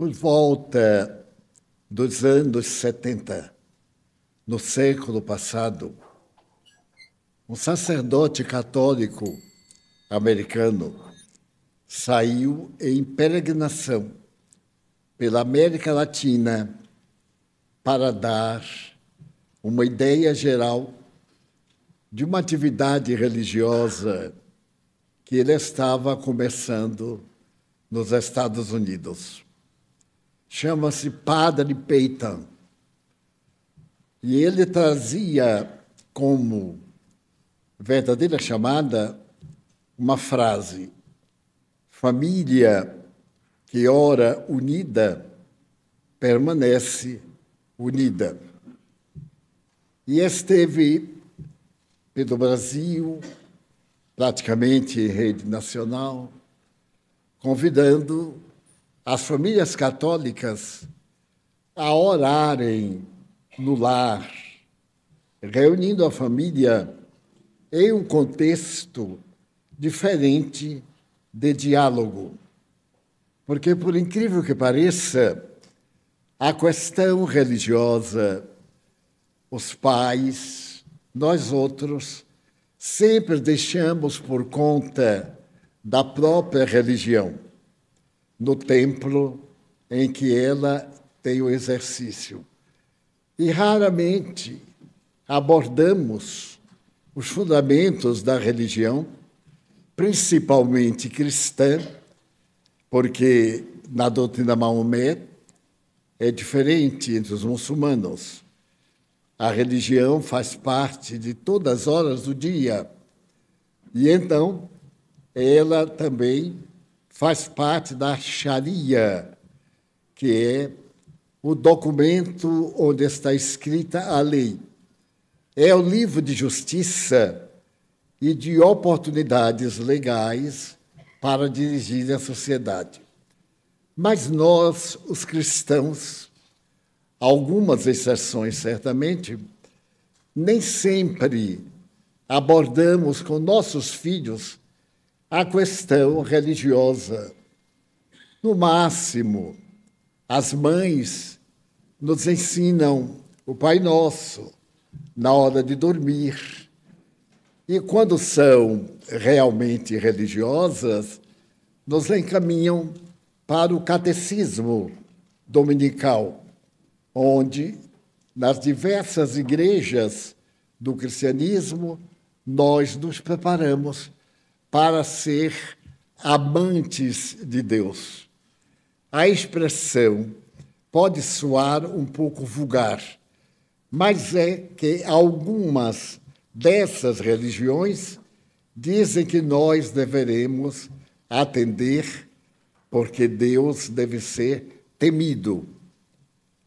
Por volta dos anos 70, no século passado, um sacerdote católico americano saiu em peregrinação pela América Latina para dar uma ideia geral de uma atividade religiosa que ele estava começando nos Estados Unidos chama-se Padre Peitan. E ele trazia como verdadeira chamada uma frase: Família que ora unida permanece unida. E esteve pelo Brasil, praticamente em rede nacional, convidando as famílias católicas a orarem no lar, reunindo a família em um contexto diferente de diálogo. Porque, por incrível que pareça, a questão religiosa, os pais, nós outros, sempre deixamos por conta da própria religião no templo em que ela tem o exercício. E raramente abordamos os fundamentos da religião, principalmente cristã, porque na doutrina Maomé é diferente entre os muçulmanos. A religião faz parte de todas as horas do dia. E então ela também faz parte da Sharia, que é o documento onde está escrita a lei. É o livro de justiça e de oportunidades legais para dirigir a sociedade. Mas nós, os cristãos, algumas exceções certamente, nem sempre abordamos com nossos filhos a questão religiosa. No máximo, as mães nos ensinam o Pai Nosso na hora de dormir. E quando são realmente religiosas, nos encaminham para o catecismo dominical, onde, nas diversas igrejas do cristianismo, nós nos preparamos para ser amantes de Deus. A expressão pode soar um pouco vulgar, mas é que algumas dessas religiões dizem que nós deveremos atender porque Deus deve ser temido.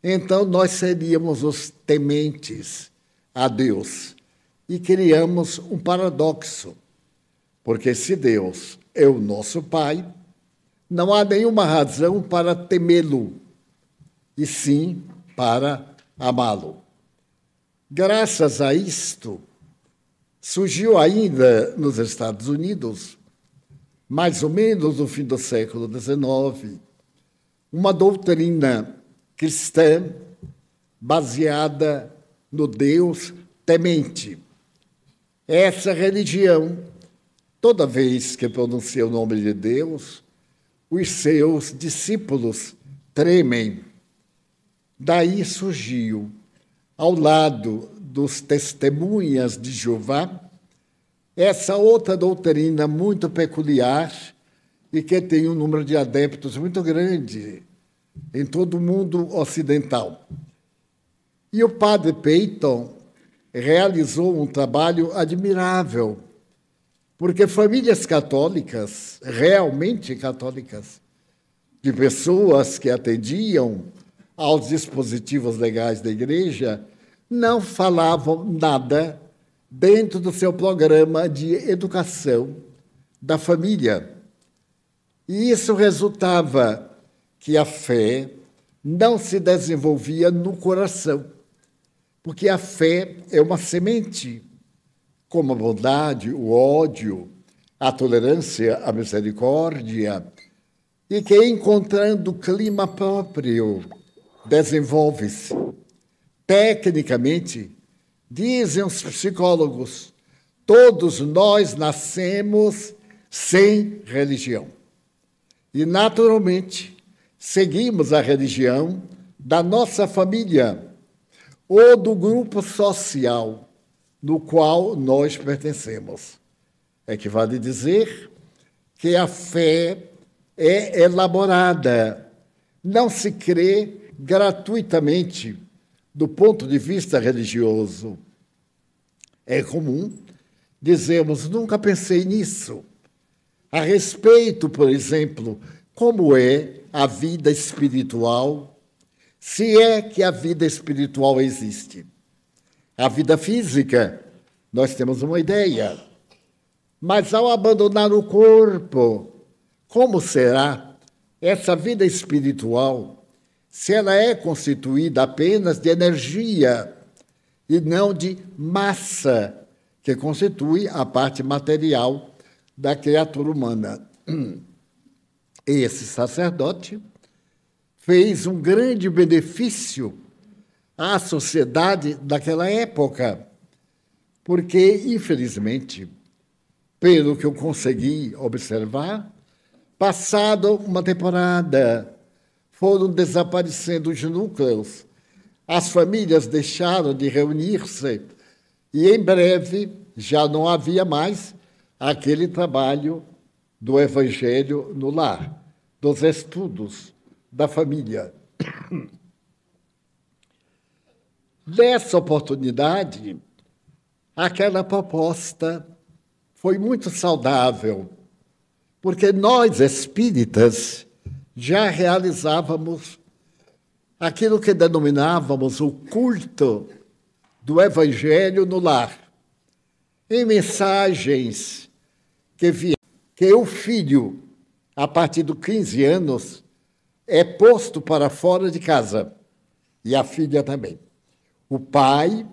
Então nós seríamos os tementes a Deus e criamos um paradoxo. Porque se Deus é o nosso Pai, não há nenhuma razão para temê-lo, e sim para amá-lo. Graças a isto, surgiu ainda nos Estados Unidos, mais ou menos no fim do século XIX, uma doutrina cristã baseada no Deus temente. Essa religião Toda vez que pronuncia o nome de Deus, os seus discípulos tremem. Daí surgiu, ao lado dos testemunhas de Jeová, essa outra doutrina muito peculiar e que tem um número de adeptos muito grande em todo o mundo ocidental. E o padre Peyton realizou um trabalho admirável porque famílias católicas, realmente católicas, de pessoas que atendiam aos dispositivos legais da igreja, não falavam nada dentro do seu programa de educação da família. E isso resultava que a fé não se desenvolvia no coração, porque a fé é uma semente como a bondade, o ódio, a tolerância, a misericórdia, e que, encontrando o clima próprio, desenvolve-se. Tecnicamente, dizem os psicólogos, todos nós nascemos sem religião. E, naturalmente, seguimos a religião da nossa família ou do grupo social no qual nós pertencemos. Equivale é dizer que a fé é elaborada, não se crê gratuitamente do ponto de vista religioso. É comum dizermos: nunca pensei nisso. A respeito, por exemplo, como é a vida espiritual, se é que a vida espiritual existe a vida física, nós temos uma ideia. Mas ao abandonar o corpo, como será essa vida espiritual se ela é constituída apenas de energia e não de massa, que constitui a parte material da criatura humana? Esse sacerdote fez um grande benefício à sociedade daquela época. Porque, infelizmente, pelo que eu consegui observar, passado uma temporada, foram desaparecendo os núcleos, as famílias deixaram de reunir-se e, em breve, já não havia mais aquele trabalho do Evangelho no lar, dos estudos da família. Nessa oportunidade, aquela proposta foi muito saudável, porque nós espíritas já realizávamos aquilo que denominávamos o culto do Evangelho no lar, em mensagens que via que o filho, a partir dos 15 anos, é posto para fora de casa e a filha também o pai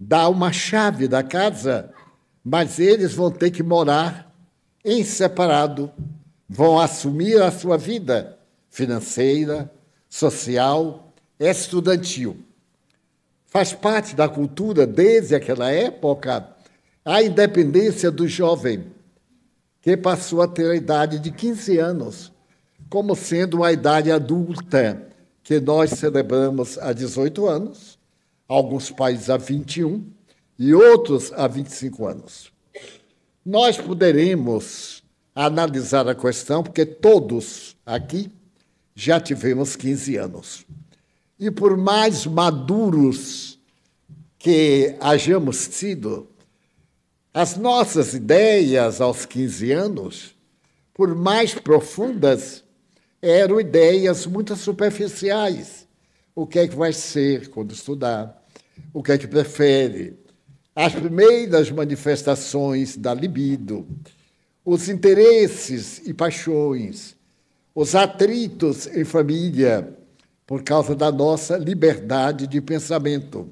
dá uma chave da casa, mas eles vão ter que morar em separado, vão assumir a sua vida financeira, social, estudantil. Faz parte da cultura desde aquela época a independência do jovem, que passou a ter a idade de 15 anos, como sendo uma idade adulta que nós celebramos há 18 anos, alguns países a 21 e outros a 25 anos. Nós poderemos analisar a questão, porque todos aqui já tivemos 15 anos. E por mais maduros que hajamos sido, as nossas ideias aos 15 anos, por mais profundas, eram ideias muito superficiais o que é que vai ser quando estudar, o que é que prefere, as primeiras manifestações da libido, os interesses e paixões, os atritos em família, por causa da nossa liberdade de pensamento.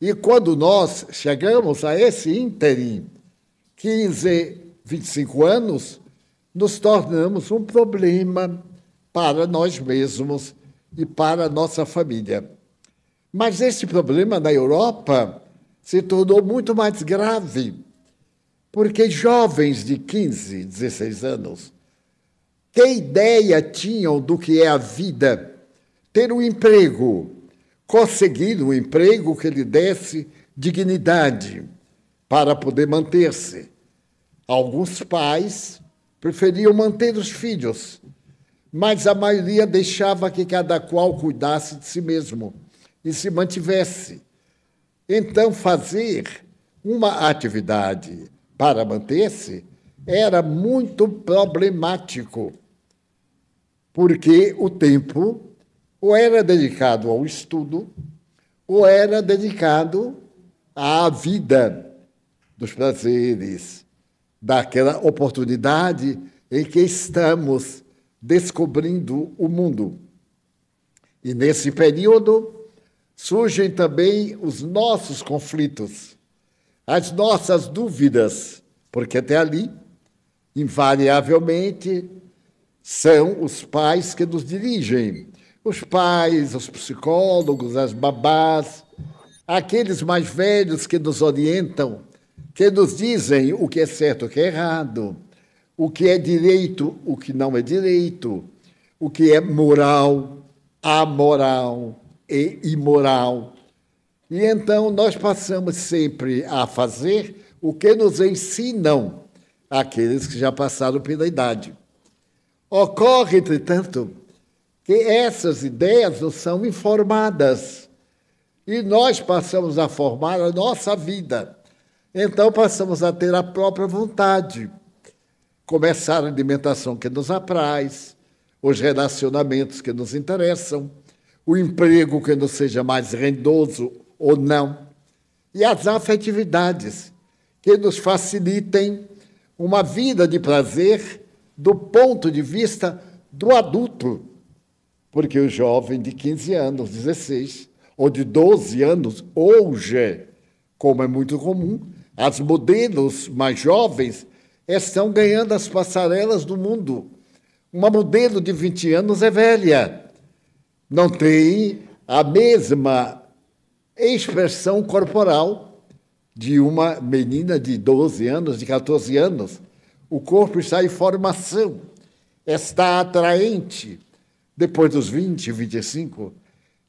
E quando nós chegamos a esse ínterim, 15, 25 anos, nos tornamos um problema para nós mesmos e para a nossa família. Mas este problema na Europa se tornou muito mais grave, porque jovens de 15, 16 anos, que ideia tinham do que é a vida? Ter um emprego, conseguir um emprego que lhe desse dignidade para poder manter-se. Alguns pais preferiam manter os filhos mas a maioria deixava que cada qual cuidasse de si mesmo e se mantivesse. Então, fazer uma atividade para manter-se era muito problemático, porque o tempo ou era dedicado ao estudo ou era dedicado à vida dos prazeres, daquela oportunidade em que estamos descobrindo o mundo. E nesse período surgem também os nossos conflitos, as nossas dúvidas, porque até ali, invariavelmente, são os pais que nos dirigem. Os pais, os psicólogos, as babás, aqueles mais velhos que nos orientam, que nos dizem o que é certo, o que é errado o que é direito, o que não é direito, o que é moral, amoral e imoral. E então nós passamos sempre a fazer o que nos ensinam aqueles que já passaram pela idade. Ocorre, entretanto, que essas ideias não são informadas e nós passamos a formar a nossa vida. Então passamos a ter a própria vontade começar a alimentação que nos apraz, os relacionamentos que nos interessam, o emprego que nos seja mais rendoso ou não, e as afetividades que nos facilitem uma vida de prazer do ponto de vista do adulto. Porque o jovem de 15 anos, 16 ou de 12 anos, hoje, como é muito comum, as modelos mais jovens estão ganhando as passarelas do mundo. Uma modelo de 20 anos é velha, não tem a mesma expressão corporal de uma menina de 12 anos, de 14 anos. O corpo está em formação, está atraente. Depois dos 20, 25,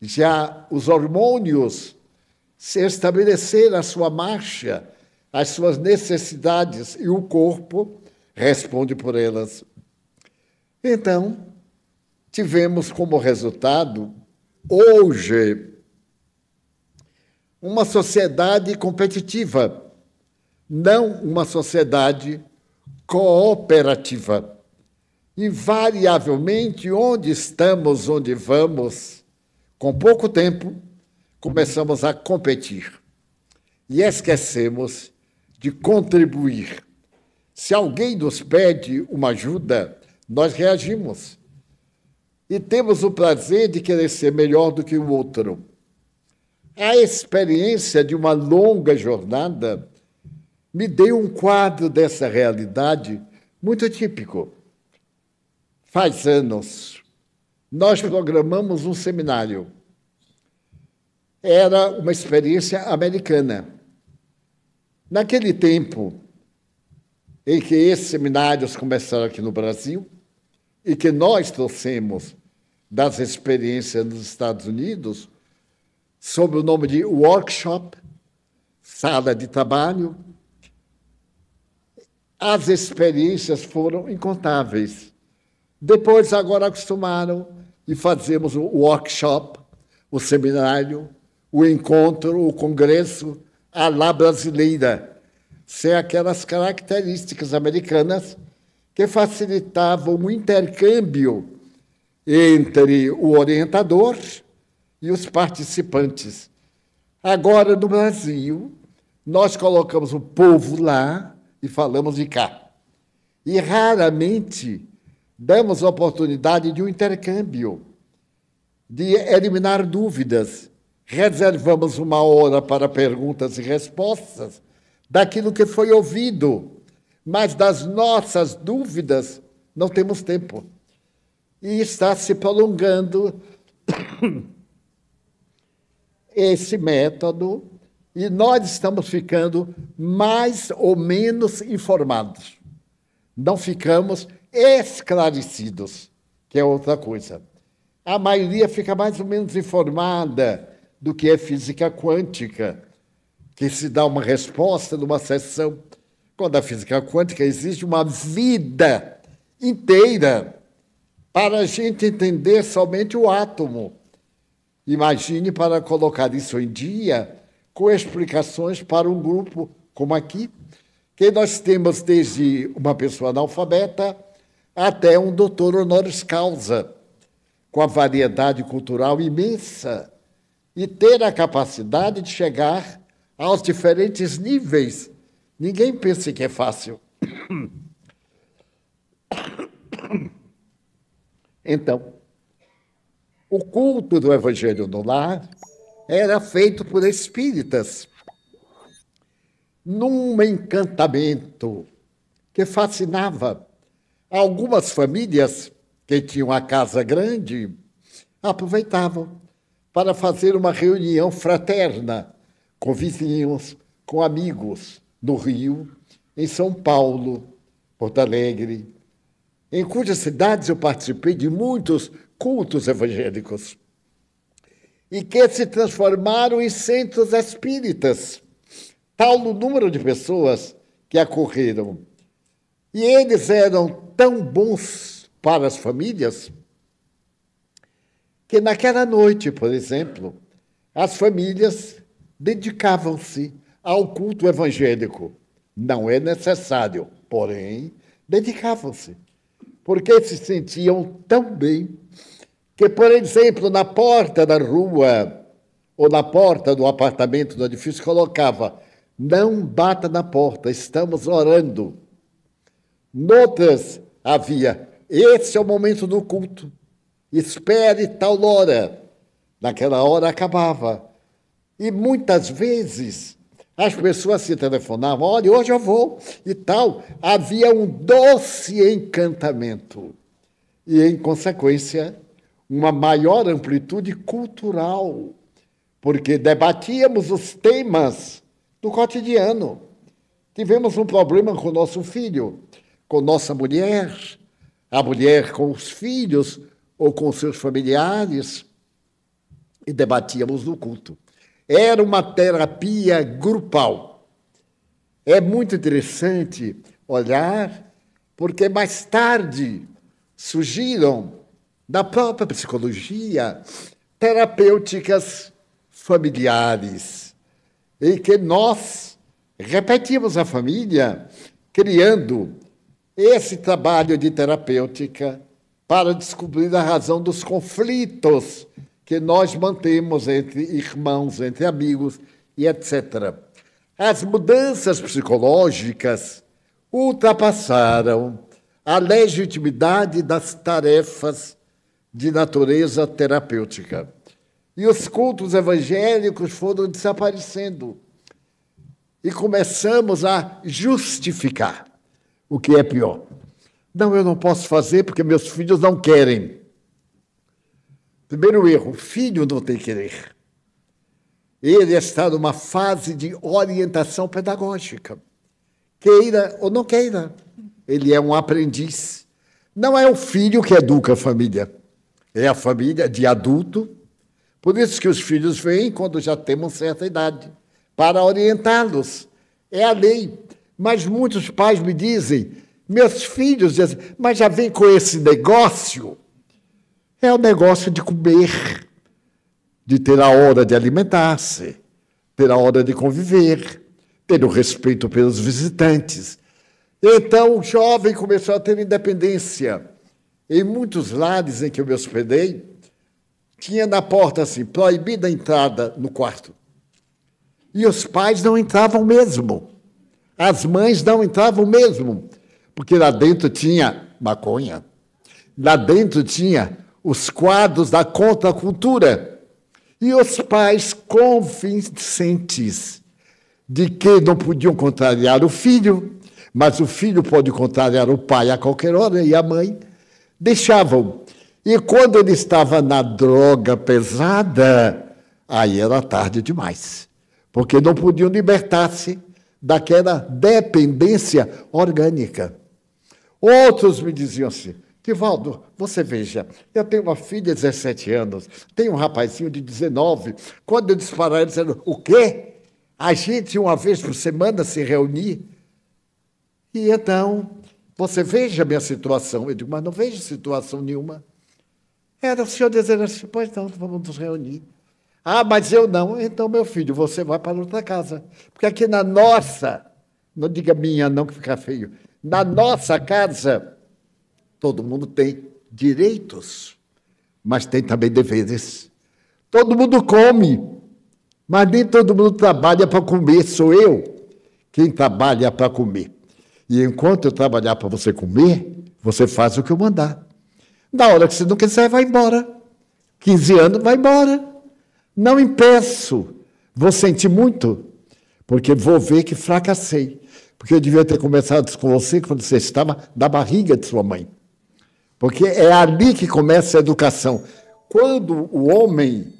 já os hormônios se estabeleceram a sua marcha as suas necessidades e o corpo responde por elas. Então, tivemos como resultado, hoje, uma sociedade competitiva, não uma sociedade cooperativa. Invariavelmente, onde estamos, onde vamos, com pouco tempo, começamos a competir e esquecemos de contribuir. Se alguém nos pede uma ajuda, nós reagimos. E temos o prazer de querer ser melhor do que o outro. A experiência de uma longa jornada me deu um quadro dessa realidade muito típico. Faz anos, nós programamos um seminário. Era uma experiência americana Naquele tempo em que esses seminários começaram aqui no Brasil e que nós trouxemos das experiências nos Estados Unidos, sob o nome de workshop, sala de trabalho, as experiências foram incontáveis. Depois, agora acostumaram e fazemos o workshop, o seminário, o encontro, o congresso, à lá brasileira, sem é aquelas características americanas que facilitavam o intercâmbio entre o orientador e os participantes. Agora, no Brasil, nós colocamos o povo lá e falamos de cá. E raramente damos oportunidade de um intercâmbio, de eliminar dúvidas, reservamos uma hora para perguntas e respostas daquilo que foi ouvido, mas das nossas dúvidas não temos tempo. E está se prolongando esse método e nós estamos ficando mais ou menos informados. Não ficamos esclarecidos, que é outra coisa. A maioria fica mais ou menos informada, do que é física quântica, que se dá uma resposta numa sessão. Quando a física quântica existe uma vida inteira para a gente entender somente o átomo. Imagine para colocar isso em dia com explicações para um grupo como aqui, que nós temos desde uma pessoa analfabeta até um doutor honoris causa, com a variedade cultural imensa e ter a capacidade de chegar aos diferentes níveis. Ninguém pensa que é fácil. Então, o culto do Evangelho no Lar era feito por espíritas, num encantamento que fascinava. Algumas famílias que tinham a casa grande aproveitavam para fazer uma reunião fraterna com vizinhos, com amigos no Rio, em São Paulo, Porto Alegre, em cujas cidades eu participei de muitos cultos evangélicos e que se transformaram em centros espíritas, tal o número de pessoas que acorreram. E eles eram tão bons para as famílias que naquela noite, por exemplo, as famílias dedicavam-se ao culto evangélico. Não é necessário, porém, dedicavam-se, porque se sentiam tão bem que, por exemplo, na porta da rua ou na porta do apartamento do edifício colocava: não bata na porta, estamos orando. Notas havia: esse é o momento do culto espere tal hora. Naquela hora acabava. E muitas vezes as pessoas se telefonavam: olha, hoje eu vou e tal. Havia um doce encantamento e, em consequência, uma maior amplitude cultural, porque debatíamos os temas do cotidiano. Tivemos um problema com nosso filho, com nossa mulher, a mulher com os filhos, ou com seus familiares e debatíamos no culto. Era uma terapia grupal. É muito interessante olhar, porque mais tarde surgiram da própria psicologia terapêuticas familiares, em que nós repetimos a família, criando esse trabalho de terapêutica para descobrir a razão dos conflitos que nós mantemos entre irmãos, entre amigos e etc. As mudanças psicológicas ultrapassaram a legitimidade das tarefas de natureza terapêutica. E os cultos evangélicos foram desaparecendo. E começamos a justificar, o que é pior. Não, eu não posso fazer porque meus filhos não querem. Primeiro erro: o filho não tem querer. Ele está numa fase de orientação pedagógica. Queira ou não queira, ele é um aprendiz. Não é o filho que educa a família, é a família de adulto. Por isso que os filhos vêm quando já temos certa idade, para orientá-los. É a lei. Mas muitos pais me dizem: meus filhos dizem, assim, mas já vem com esse negócio? É o negócio de comer, de ter a hora de alimentar-se, ter a hora de conviver, ter o respeito pelos visitantes. Então, o jovem começou a ter independência. Em muitos lares em que eu me hospedei, tinha na porta assim, proibida a entrada no quarto. E os pais não entravam mesmo. As mães não entravam mesmo porque lá dentro tinha maconha, lá dentro tinha os quadros da contracultura. E os pais convincentes de que não podiam contrariar o filho, mas o filho pode contrariar o pai a qualquer hora e a mãe, deixavam. E quando ele estava na droga pesada, aí era tarde demais, porque não podiam libertar-se daquela dependência orgânica. Outros me diziam assim: Divaldo, você veja, eu tenho uma filha de 17 anos, tenho um rapazinho de 19. Quando eu disparar, eles disseram: o quê? A gente uma vez por semana se reunir? E então, você veja a minha situação. Eu digo: mas não vejo situação nenhuma. Era o senhor dizendo assim: pois não, vamos nos reunir. Ah, mas eu não. Então, meu filho, você vai para outra casa. Porque aqui na nossa, não diga minha, não, que fica feio na nossa casa, todo mundo tem direitos, mas tem também deveres. Todo mundo come, mas nem todo mundo trabalha para comer, sou eu quem trabalha para comer. E enquanto eu trabalhar para você comer, você faz o que eu mandar. Na hora que você não quiser, vai embora. 15 anos, vai embora. Não impeço. Vou sentir muito, porque vou ver que fracassei. Porque eu devia ter começado com você quando você estava da barriga de sua mãe. Porque é ali que começa a educação. Quando o homem,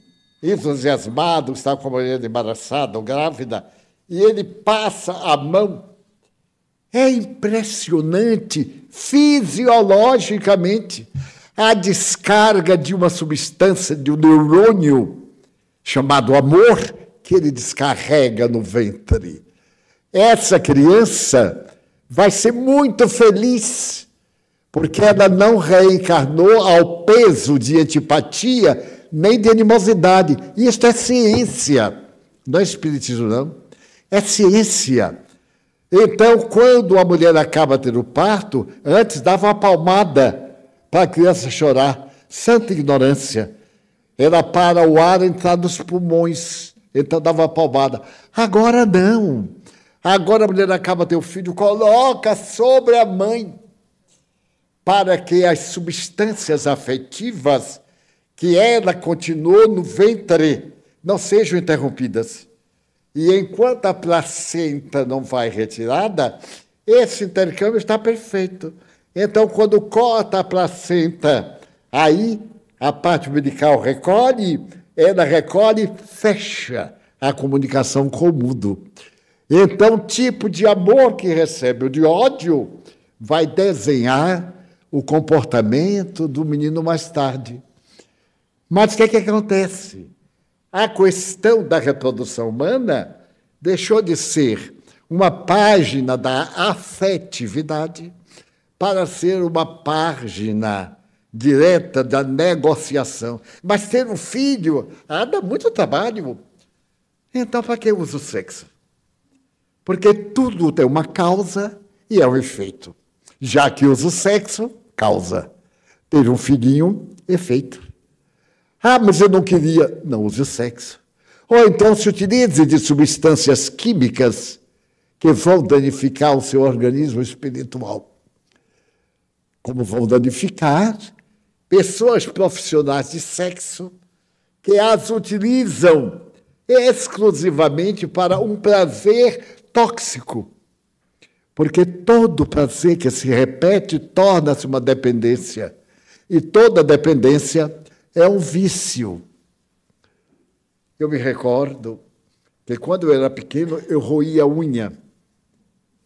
entusiasmado, está com a mulher embaraçada ou grávida, e ele passa a mão, é impressionante fisiologicamente a descarga de uma substância, de um neurônio chamado amor, que ele descarrega no ventre. Essa criança vai ser muito feliz, porque ela não reencarnou ao peso de antipatia nem de animosidade. Isto é ciência, não é espiritismo, não. É ciência. Então, quando a mulher acaba de ter o parto, antes dava uma palmada para a criança chorar. Santa ignorância. Era para o ar entrar nos pulmões. Então dava uma palmada. Agora não. Agora a mulher acaba teu filho, coloca sobre a mãe, para que as substâncias afetivas que ela continuou no ventre não sejam interrompidas. E enquanto a placenta não vai retirada, esse intercâmbio está perfeito. Então, quando corta a placenta, aí a parte medical recolhe, ela recolhe, fecha a comunicação com o mundo. Então, o tipo de amor que recebe, o de ódio, vai desenhar o comportamento do menino mais tarde. Mas o que, é que acontece? A questão da reprodução humana deixou de ser uma página da afetividade para ser uma página direta da negociação. Mas ter um filho ah, dá muito trabalho. Então, para que usa o sexo? Porque tudo tem uma causa e é um efeito. Já que usa o sexo, causa. Teve um filhinho, efeito. Ah, mas eu não queria. Não use o sexo. Ou então se utilize de substâncias químicas que vão danificar o seu organismo espiritual. Como vão danificar pessoas profissionais de sexo que as utilizam exclusivamente para um prazer tóxico, porque todo prazer que se repete torna-se uma dependência, e toda dependência é um vício. Eu me recordo que quando eu era pequeno eu roía a unha.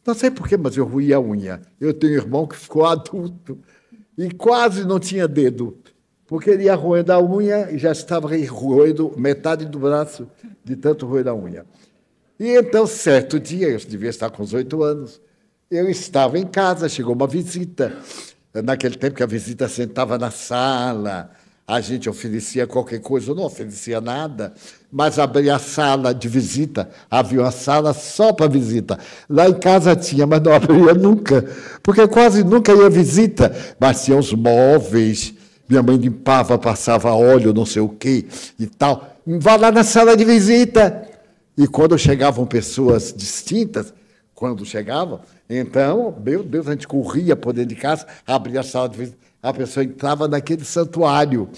Não sei porquê, mas eu roía a unha. Eu tenho um irmão que ficou adulto e quase não tinha dedo, porque ele ia roendo a unha e já estava roendo metade do braço de tanto roer a unha. E então, certo dia, eu devia estar com os oito anos, eu estava em casa, chegou uma visita. Naquele tempo que a visita sentava na sala, a gente oferecia qualquer coisa, eu não oferecia nada, mas abria a sala de visita, havia uma sala só para visita. Lá em casa tinha, mas não abria nunca, porque quase nunca ia visita, mas tinha os móveis, minha mãe limpava, passava óleo, não sei o quê e tal. Vá lá na sala de visita. E quando chegavam pessoas distintas, quando chegavam, então, meu Deus, a gente corria por dentro de casa, abria a sala de visita, a pessoa entrava naquele santuário.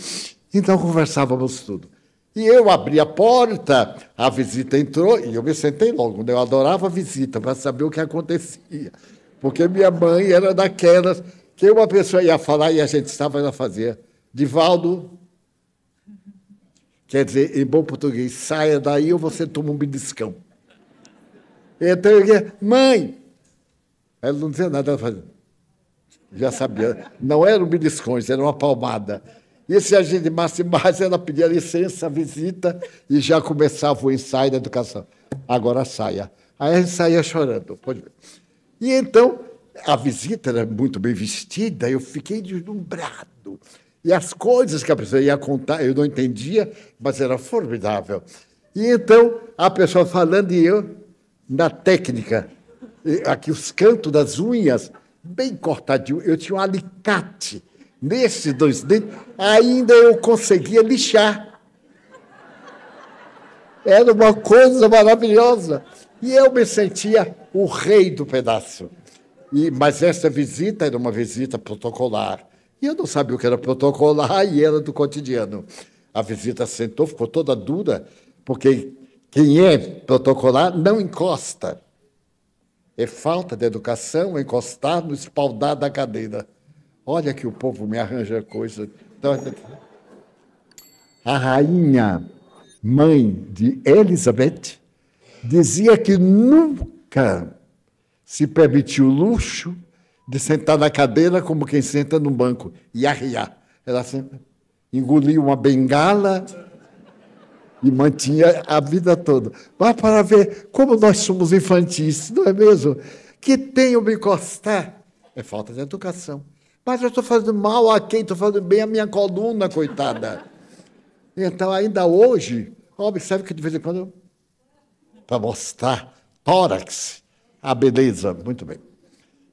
Então conversávamos tudo. E eu abri a porta, a visita entrou e eu me sentei logo. Eu adorava a visita para saber o que acontecia. Porque minha mãe era daquelas que uma pessoa ia falar e a gente estava a fazer. Divaldo, Quer dizer, em bom português, saia daí ou você toma um beliscão. Então eu ia, mãe! Ela não dizia nada, ela fazia. Já sabia. Não eram beliscões, era uma palmada. E se a gente massa mais, ela pedia licença, visita, e já começava o ensaio da educação. Agora saia. Aí a gente saía chorando, pode ver. E então, a visita era muito bem vestida, eu fiquei deslumbrado. E as coisas que a pessoa ia contar, eu não entendia, mas era formidável. E então, a pessoa falando e eu na técnica. Aqui os cantos das unhas, bem cortadinho. Eu tinha um alicate nesses dois dentes, ainda eu conseguia lixar. Era uma coisa maravilhosa. E eu me sentia o rei do pedaço. E, mas essa visita era uma visita protocolar. E eu não sabia o que era protocolar e era do cotidiano. A visita sentou, ficou toda dura, porque quem é protocolar não encosta. É falta de educação encostar no espaldar da cadeira. Olha que o povo me arranja coisa. Então, a rainha, mãe de Elizabeth, dizia que nunca se permitiu luxo de sentar na cadeira como quem senta num banco e arriar. Ela sempre engoliu uma bengala e mantinha a vida toda. Mas para ver como nós somos infantis, não é mesmo? Que tenho me encostar é falta de educação. Mas eu estou fazendo mal a quem? Estou fazendo bem a minha coluna, coitada. Então, ainda hoje, observe que de vez em quando, para mostrar tórax, a beleza. Muito bem.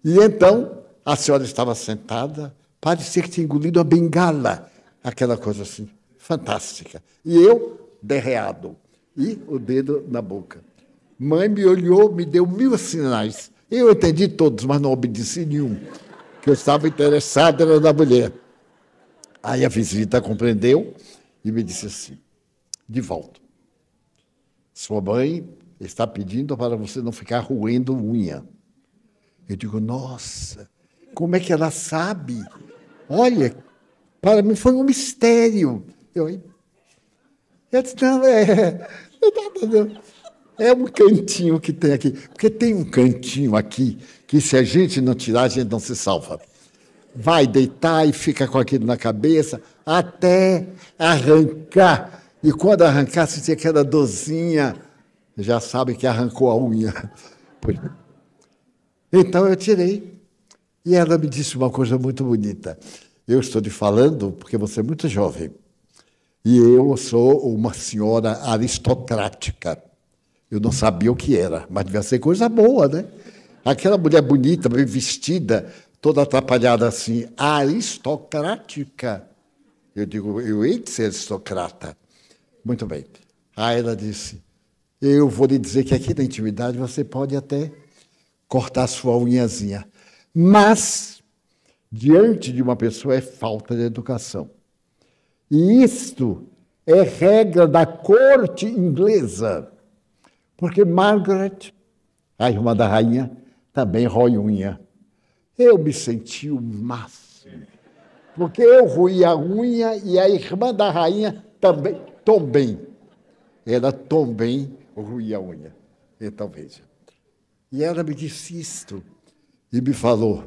E então a senhora estava sentada, parecia que tinha engolido a bengala, aquela coisa assim, fantástica. E eu, derreado, e o dedo na boca. Mãe me olhou, me deu mil sinais. Eu entendi todos, mas não obedeci nenhum, que eu estava interessado era na mulher. Aí a visita compreendeu e me disse assim: de volta. Sua mãe está pedindo para você não ficar roendo unha. Eu digo, nossa, como é que ela sabe? Olha, para mim foi um mistério. Eu, eu disse, não, é, é um cantinho que tem aqui. Porque tem um cantinho aqui que se a gente não tirar, a gente não se salva. Vai deitar e fica com aquilo na cabeça até arrancar. E quando arrancar, sentir aquela dorzinha, já sabe que arrancou a unha. Então eu tirei. E ela me disse uma coisa muito bonita. Eu estou te falando porque você é muito jovem. E eu sou uma senhora aristocrática. Eu não sabia o que era, mas devia ser coisa boa, né? Aquela mulher bonita, bem vestida, toda atrapalhada assim, aristocrática. Eu digo, eu hei de ser aristocrata. Muito bem. Aí ela disse, eu vou lhe dizer que aqui na intimidade você pode até cortar sua unhazinha. Mas, diante de uma pessoa, é falta de educação. E isto é regra da corte inglesa, porque Margaret, a irmã da rainha, também rói unha. Eu me senti o máximo, porque eu roí a unha e a irmã da rainha também, também. Ela também roía a unha. Então veja. E ela me disse isto e me falou: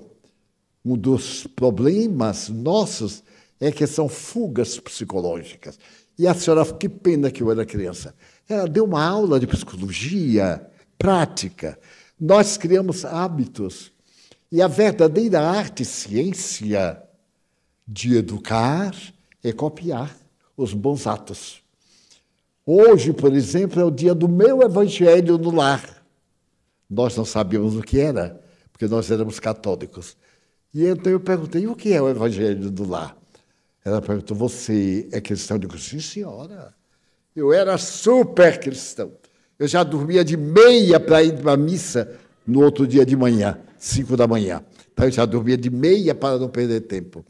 um dos problemas nossos é que são fugas psicológicas. E a senhora, que pena que eu era criança. Ela deu uma aula de psicologia prática. Nós criamos hábitos. E a verdadeira arte e ciência de educar é copiar os bons atos. Hoje, por exemplo, é o dia do meu evangelho no lar. Nós não sabíamos o que era, porque nós éramos católicos. E então eu perguntei: o que é o evangelho do lar? Ela perguntou: você é cristão? Eu disse: sim, senhora. Eu era super cristão. Eu já dormia de meia para ir para a missa no outro dia de manhã, cinco da manhã. Então eu já dormia de meia para não perder tempo.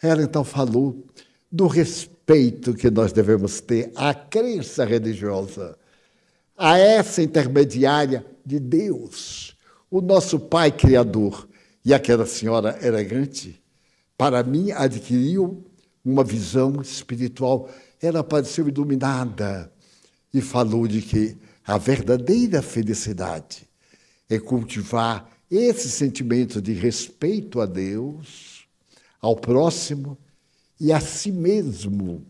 Ela então falou do respeito que nós devemos ter à crença religiosa, a essa intermediária de Deus, o nosso Pai Criador. E aquela senhora elegante, para mim, adquiriu uma visão espiritual. Ela pareceu iluminada e falou de que a verdadeira felicidade é cultivar esse sentimento de respeito a Deus, ao próximo e a si mesmo.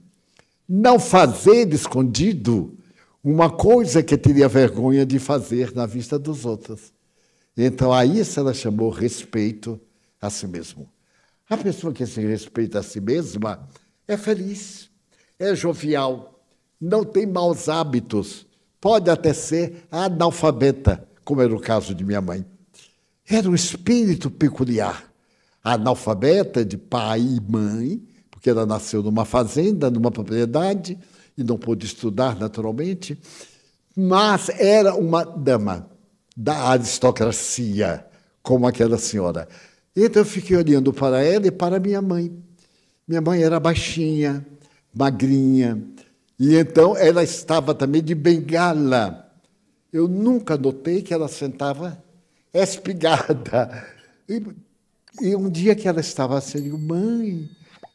Não fazer escondido uma coisa que teria vergonha de fazer na vista dos outros. Então, a isso ela chamou respeito a si mesmo. A pessoa que se respeita a si mesma é feliz, é jovial, não tem maus hábitos, pode até ser analfabeta, como era o caso de minha mãe. Era um espírito peculiar. Analfabeta de pai e mãe, porque ela nasceu numa fazenda, numa propriedade, e não pôde estudar naturalmente, mas era uma dama da aristocracia, como aquela senhora. Então eu fiquei olhando para ela e para minha mãe. Minha mãe era baixinha, magrinha, e então ela estava também de bengala. Eu nunca notei que ela sentava espigada. E, e um dia que ela estava assim, eu digo, mãe,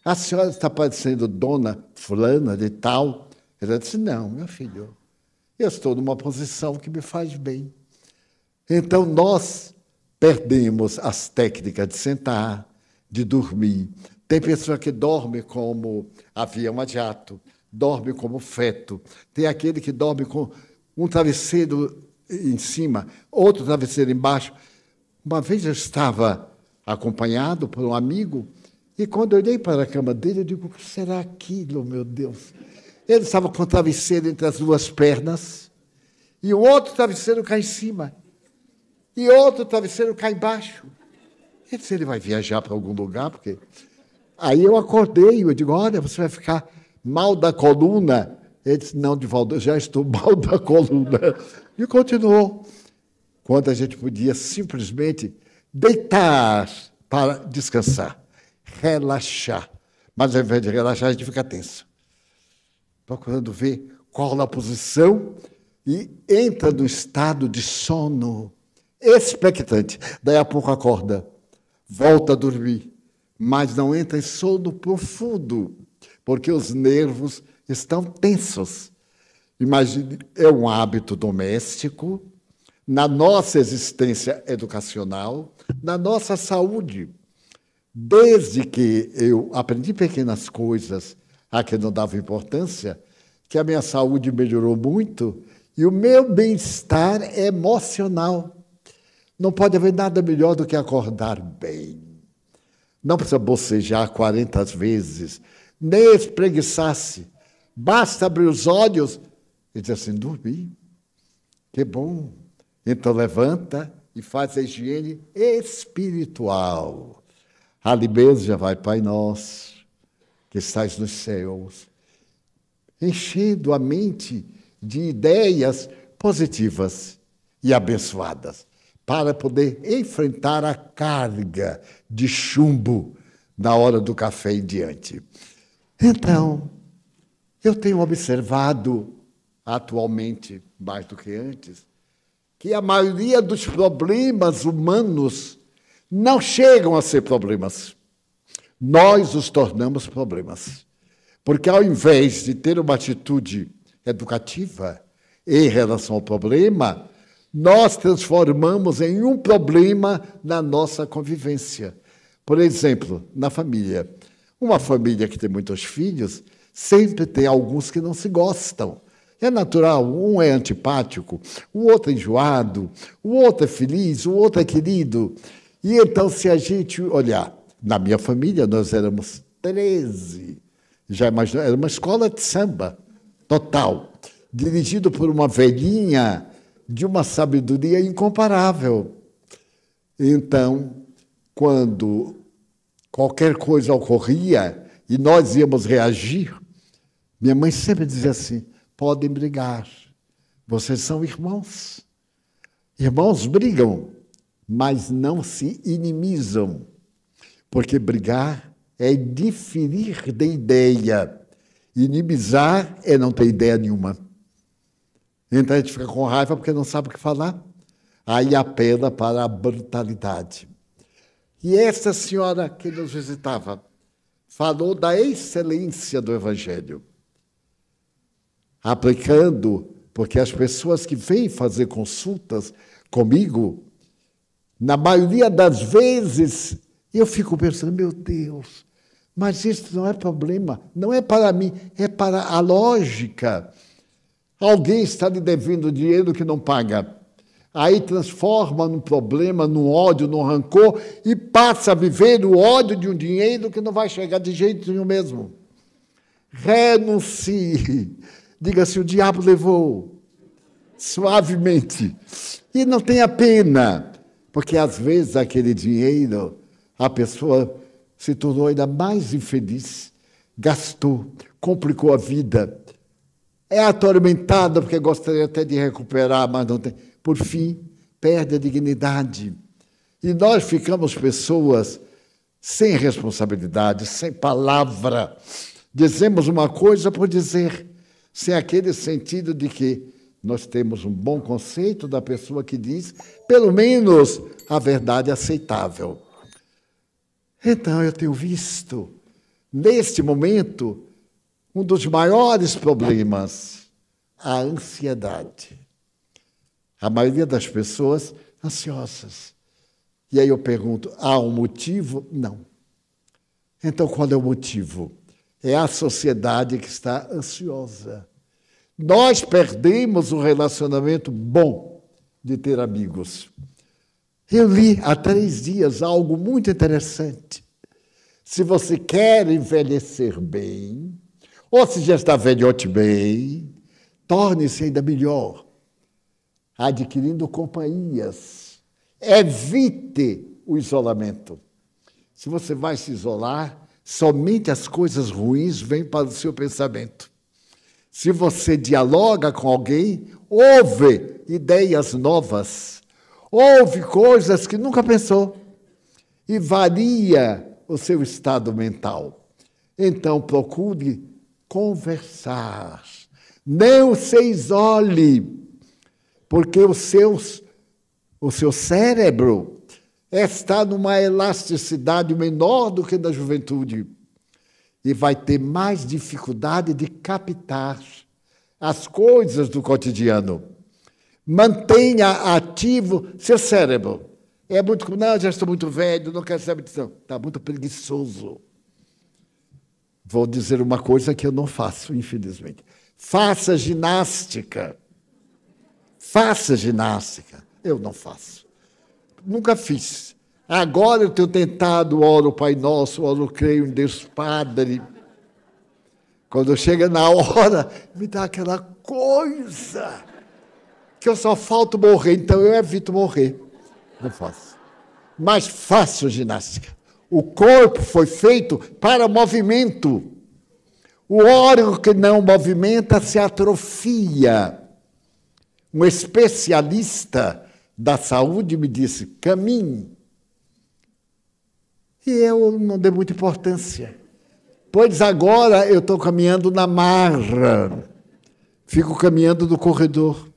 a senhora está parecendo dona fulana de tal? Ela disse, não, meu filho, eu estou numa posição que me faz bem. Então, nós perdemos as técnicas de sentar, de dormir. Tem pessoa que dorme como avião a jato, dorme como feto. Tem aquele que dorme com um travesseiro em cima, outro travesseiro embaixo. Uma vez eu estava acompanhado por um amigo e quando eu olhei para a cama dele, eu digo, o que será aquilo, meu Deus? Ele estava com o travesseiro entre as duas pernas e o outro travesseiro cá em cima e outro travesseiro cá embaixo. Ele disse, ele vai viajar para algum lugar, porque... Aí eu acordei, eu digo, olha, você vai ficar mal da coluna. Ele disse, não, Divaldo, eu já estou mal da coluna. E continuou. Quando a gente podia simplesmente deitar para descansar relaxar. Mas ao invés de relaxar, a gente fica tenso. Procurando ver qual a posição e entra no estado de sono expectante. Daí a pouco acorda, volta a dormir, mas não entra em sono profundo, porque os nervos estão tensos. Imagine, é um hábito doméstico na nossa existência educacional, na nossa saúde desde que eu aprendi pequenas coisas a que não dava importância, que a minha saúde melhorou muito e o meu bem-estar é emocional. Não pode haver nada melhor do que acordar bem. Não precisa bocejar 40 vezes, nem espreguiçar-se. Basta abrir os olhos e dizer assim: dormi. Que bom. Então levanta e faz a higiene espiritual. Ali mesmo já vai Pai Nosso, que estais nos céus, enchendo a mente de ideias positivas e abençoadas, para poder enfrentar a carga de chumbo na hora do café em diante. Então, eu tenho observado atualmente, mais do que antes, que a maioria dos problemas humanos não chegam a ser problemas. Nós os tornamos problemas. Porque ao invés de ter uma atitude educativa em relação ao problema, nós transformamos em um problema na nossa convivência. Por exemplo, na família. Uma família que tem muitos filhos sempre tem alguns que não se gostam. É natural, um é antipático, o outro é enjoado, o outro é feliz, o outro é querido. E então, se a gente olhar, na minha família nós éramos 13, já imaginou? Era uma escola de samba total, dirigido por uma velhinha de uma sabedoria incomparável. Então, quando qualquer coisa ocorria e nós íamos reagir, minha mãe sempre dizia assim: podem brigar, vocês são irmãos. Irmãos brigam, mas não se inimizam, porque brigar é diferir de ideia. Inimizar é não ter ideia nenhuma. Então a gente fica com raiva porque não sabe o que falar. Aí apela para a brutalidade. E essa senhora que nos visitava falou da excelência do Evangelho, aplicando, porque as pessoas que vêm fazer consultas comigo na maioria das vezes, eu fico pensando, meu Deus, mas isso não é problema, não é para mim, é para a lógica. Alguém está lhe devendo dinheiro que não paga. Aí transforma num problema, num ódio, num rancor e passa a viver o ódio de um dinheiro que não vai chegar de jeito nenhum mesmo. Renuncie. Diga se assim, o diabo levou suavemente e não tenha pena. Porque às vezes aquele dinheiro, a pessoa se tornou ainda mais infeliz, gastou, complicou a vida, é atormentada porque gostaria até de recuperar, mas não tem. Por fim, perde a dignidade. E nós ficamos pessoas sem responsabilidade, sem palavra. Dizemos uma coisa por dizer, sem aquele sentido de que nós temos um bom conceito da pessoa que diz, pelo menos, a verdade aceitável. Então, eu tenho visto, neste momento, um dos maiores problemas, a ansiedade. A maioria das pessoas ansiosas. E aí eu pergunto: há um motivo? Não. Então, qual é o motivo? É a sociedade que está ansiosa. Nós perdemos o relacionamento bom de ter amigos. Eu li há três dias algo muito interessante. Se você quer envelhecer bem, ou se já está velhote bem, torne-se ainda melhor, adquirindo companhias. Evite o isolamento. Se você vai se isolar, somente as coisas ruins vêm para o seu pensamento. Se você dialoga com alguém, ouve ideias novas, ouve coisas que nunca pensou e varia o seu estado mental. Então procure conversar. Não se isole, porque o seu o seu cérebro está numa elasticidade menor do que da juventude e vai ter mais dificuldade de captar as coisas do cotidiano. Mantenha ativo seu cérebro. É muito. Não, já estou muito velho, não quero saber disso. Está muito preguiçoso. Vou dizer uma coisa que eu não faço, infelizmente. Faça ginástica. Faça ginástica. Eu não faço. Nunca fiz. Agora eu tenho tentado, oro Pai Nosso, oro creio em Deus Padre. Quando chega na hora, me dá aquela coisa que eu só falto morrer, então eu evito morrer. Não faço. Mas faço ginástica. O corpo foi feito para movimento. O órgão que não movimenta se atrofia. Um especialista da saúde me disse: caminhe e eu não dei muita importância. Pois agora eu estou caminhando na marra. Fico caminhando do corredor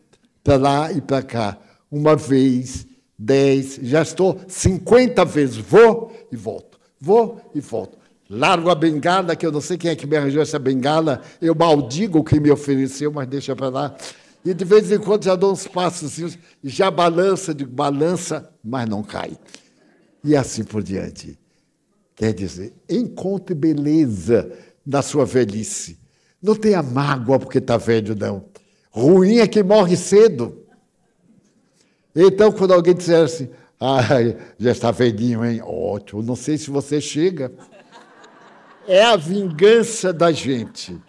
para lá e para cá. Uma vez, dez, já estou 50 vezes. Vou e volto, vou e volto. Largo a bengala, que eu não sei quem é que me arranjou essa bengala. Eu maldigo o que me ofereceu, mas deixa para lá. E de vez em quando já dou uns passos, já balança, digo, balança, mas não cai. E assim por diante. Quer dizer, encontre beleza na sua velhice. Não tenha mágoa porque está velho, não. Ruim é que morre cedo. Então, quando alguém disser assim, ah, já está velhinho, hein? Ótimo, não sei se você chega. É a vingança da gente.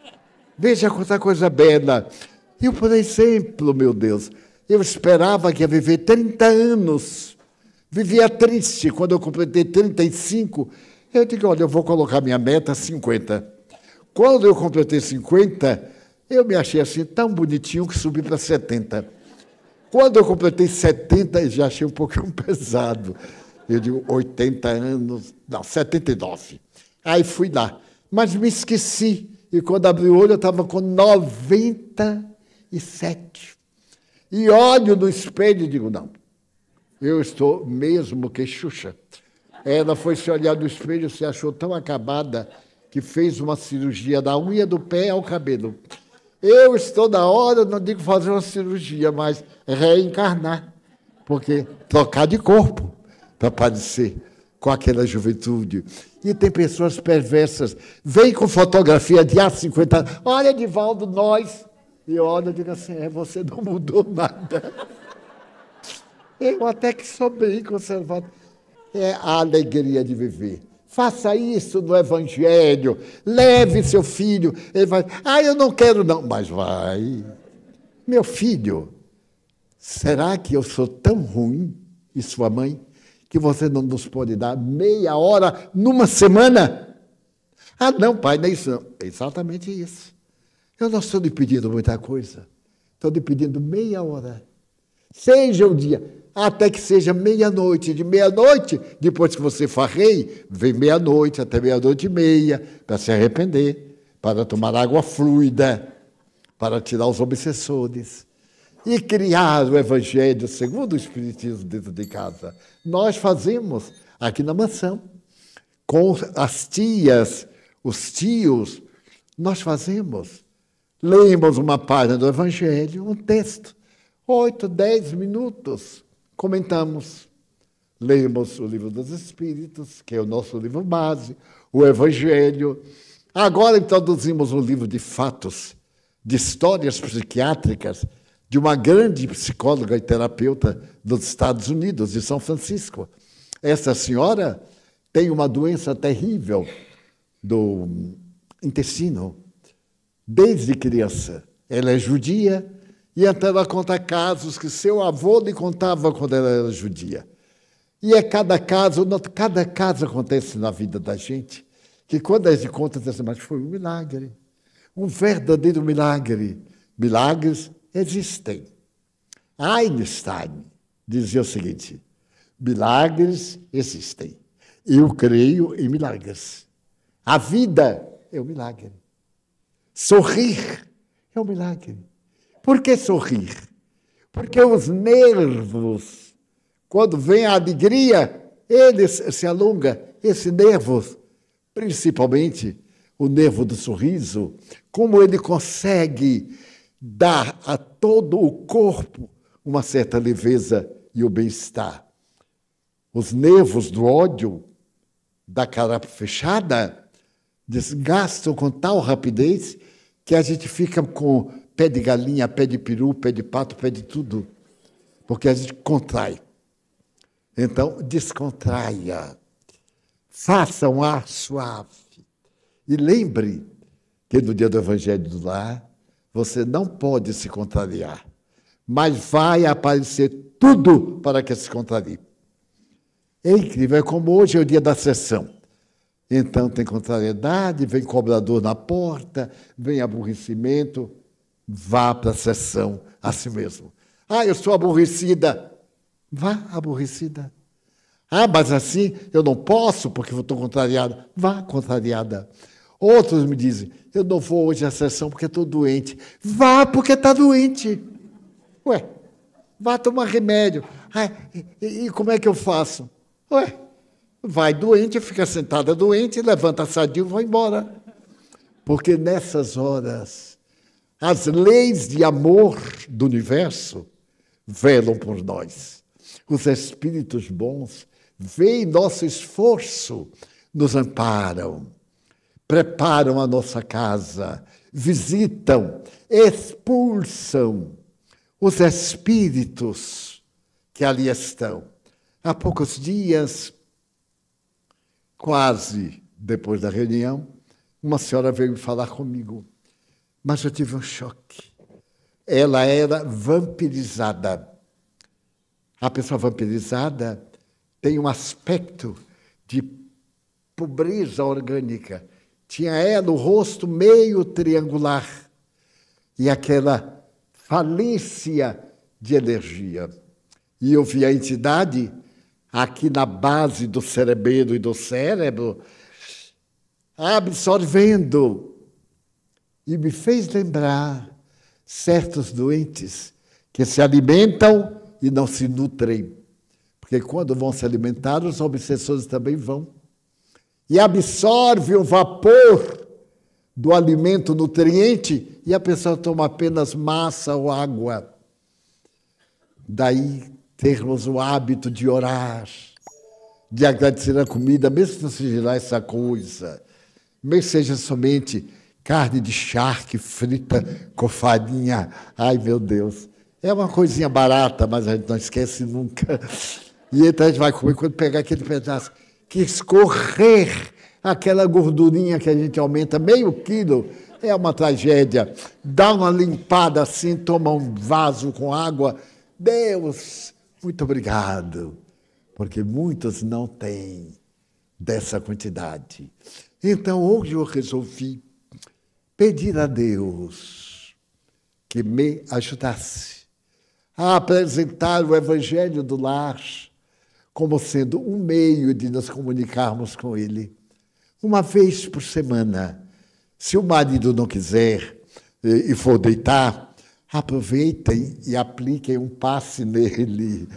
Veja quanta coisa bela. Eu, por exemplo, meu Deus, eu esperava que ia viver 30 anos. Vivia triste. Quando eu completei 35, eu digo, olha, eu vou colocar minha meta 50. Quando eu completei 50, eu me achei assim tão bonitinho que subi para 70. Quando eu completei 70, já achei um pouquinho pesado. Eu digo, 80 anos, não, 79. Aí fui lá, mas me esqueci. E quando abri o olho, eu estava com 97. E olho no espelho e digo, não, eu estou mesmo que Xuxa. Ela foi se olhar no espelho, se achou tão acabada que fez uma cirurgia da unha do pé ao cabelo. Eu estou na hora, não digo fazer uma cirurgia, mas reencarnar, porque trocar de corpo para parecer com aquela juventude. E tem pessoas perversas. Vem com fotografia de há 50 anos. Olha, Divaldo, nós. E olha, e digo assim, é, você não mudou nada. Eu até que sou bem conservado é a alegria de viver. Faça isso no Evangelho. Leve seu filho. Ele vai, ah, eu não quero não. Mas vai. Meu filho, será que eu sou tão ruim? E sua mãe? Que você não nos pode dar meia hora numa semana? Ah, não, pai, não é isso não. exatamente isso. Eu não estou lhe pedindo muita coisa. Estou lhe pedindo meia hora. Seja o dia até que seja meia-noite. De meia-noite, depois que você farrei, vem meia-noite, até meia-noite e meia, para se arrepender, para tomar água fluida, para tirar os obsessores. E criar o Evangelho segundo o Espiritismo dentro de casa. Nós fazemos aqui na mansão, com as tias, os tios, nós fazemos. Lemos uma página do Evangelho, um texto, oito, dez minutos comentamos, lemos o livro dos Espíritos, que é o nosso livro base, o Evangelho. Agora introduzimos o um livro de fatos, de histórias psiquiátricas, de uma grande psicóloga e terapeuta dos Estados Unidos, de São Francisco. Essa senhora tem uma doença terrível do intestino desde criança. Ela é judia e então ela conta casos que seu avô lhe contava quando ela era judia. E é cada caso, cada caso acontece na vida da gente, que quando a gente conta, diz assim, mas foi um milagre, um verdadeiro milagre. Milagres existem. Einstein dizia o seguinte: milagres existem. Eu creio em milagres. A vida é um milagre. Sorrir é um milagre. Por que sorrir? Porque os nervos, quando vem a alegria, eles se alonga. Esse nervo, principalmente o nervo do sorriso, como ele consegue dar a todo o corpo uma certa leveza e o bem-estar. Os nervos do ódio, da cara fechada, desgastam com tal rapidez que a gente fica com pé de galinha, pé de peru, pé de pato, pé de tudo. Porque a gente contrai. Então, descontraia. Faça um ar suave. E lembre que no dia do Evangelho do Lar, você não pode se contrariar. Mas vai aparecer tudo para que se contrarie. É incrível, é como hoje é o dia da sessão. Então tem contrariedade, vem cobrador na porta, vem aborrecimento, Vá para a sessão a si mesmo. Ah, eu sou aborrecida. Vá aborrecida. Ah, mas assim eu não posso porque estou contrariada. Vá contrariada. Outros me dizem, eu não vou hoje à sessão porque estou doente. Vá porque está doente. Ué, vá tomar remédio. Ah, e, e como é que eu faço? Ué, vai doente, fica sentada doente, levanta sadio e vai embora. Porque nessas horas as leis de amor do universo velam por nós. Os espíritos bons veem nosso esforço, nos amparam, preparam a nossa casa, visitam, expulsam os espíritos que ali estão. Há poucos dias, quase depois da reunião, uma senhora veio falar comigo. Mas eu tive um choque. Ela era vampirizada. A pessoa vampirizada tem um aspecto de pobreza orgânica. Tinha ela o rosto meio triangular e aquela falência de energia. E eu vi a entidade aqui na base do cerebelo e do cérebro absorvendo e me fez lembrar certos doentes que se alimentam e não se nutrem. Porque quando vão se alimentar, os obsessores também vão. E absorve o vapor do alimento nutriente e a pessoa toma apenas massa ou água. Daí termos o hábito de orar, de agradecer a comida, mesmo que não seja lá essa coisa, mesmo que seja somente carne de charque frita com farinha. Ai, meu Deus. É uma coisinha barata, mas a gente não esquece nunca. E então a gente vai comer quando pegar aquele pedaço que escorrer aquela gordurinha que a gente aumenta meio quilo. É uma tragédia. Dá uma limpada assim, toma um vaso com água. Deus, muito obrigado. Porque muitos não têm dessa quantidade. Então, hoje eu resolvi pedir a Deus que me ajudasse a apresentar o Evangelho do Lar como sendo um meio de nos comunicarmos com Ele. Uma vez por semana, se o marido não quiser eh, e for deitar, aproveitem e apliquem um passe nele.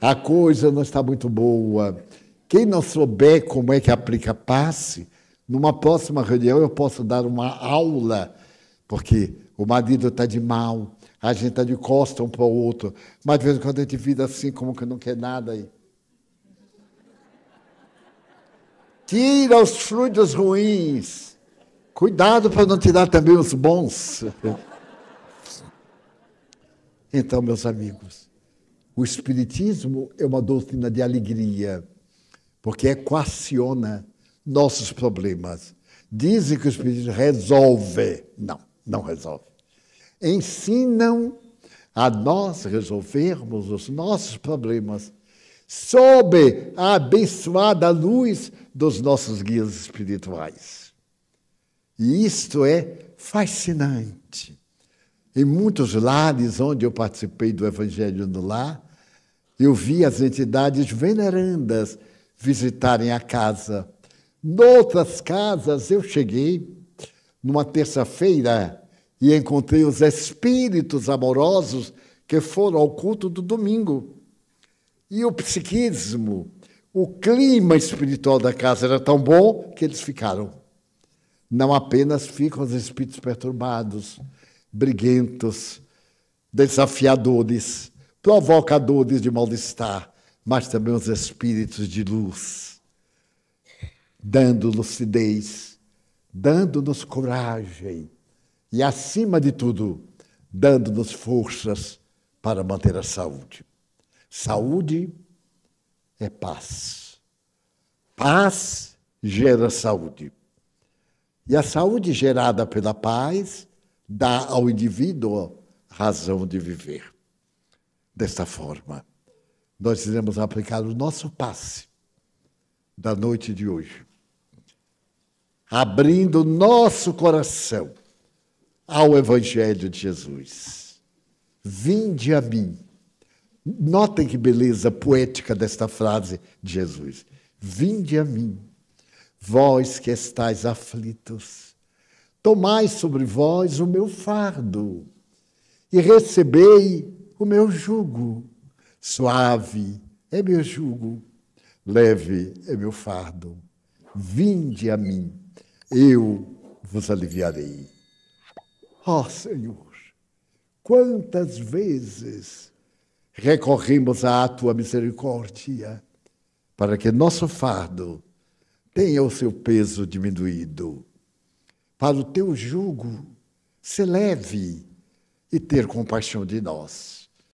A coisa não está muito boa. Quem não souber como é que aplica passe, numa próxima reunião eu posso dar uma aula, porque o marido está de mal, a gente está de costa um para o outro, mas de vez em quando a gente vira assim, como que não quer nada aí. Tira os fluidos ruins. Cuidado para não tirar também os bons. Então, meus amigos, o Espiritismo é uma doutrina de alegria, porque equaciona nossos problemas. Dizem que o Espiritismo resolve. Não, não resolve. Ensinam a nós resolvermos os nossos problemas sob a abençoada luz dos nossos guias espirituais. E isto é fascinante. Em muitos lares onde eu participei do Evangelho no Lar, eu vi as entidades venerandas visitarem a casa Noutras casas eu cheguei numa terça-feira e encontrei os espíritos amorosos que foram ao culto do domingo. E o psiquismo, o clima espiritual da casa era tão bom que eles ficaram. Não apenas ficam os espíritos perturbados, briguentos, desafiadores, provocadores de mal-estar, mas também os espíritos de luz dando lucidez, dando-nos coragem e, acima de tudo, dando-nos forças para manter a saúde. Saúde é paz. Paz gera saúde. E a saúde gerada pela paz dá ao indivíduo razão de viver. Desta forma, nós iremos aplicar o nosso passe da noite de hoje abrindo nosso coração ao Evangelho de Jesus. Vinde a mim. Notem que beleza poética desta frase de Jesus. Vinde a mim, vós que estáis aflitos, tomai sobre vós o meu fardo e recebei o meu jugo. Suave é meu jugo, leve é meu fardo. Vinde a mim eu vos aliviarei. oh, Senhor, quantas vezes recorremos à tua misericórdia para que nosso fardo tenha o seu peso diminuído, para o teu jugo se leve e ter compaixão de nós.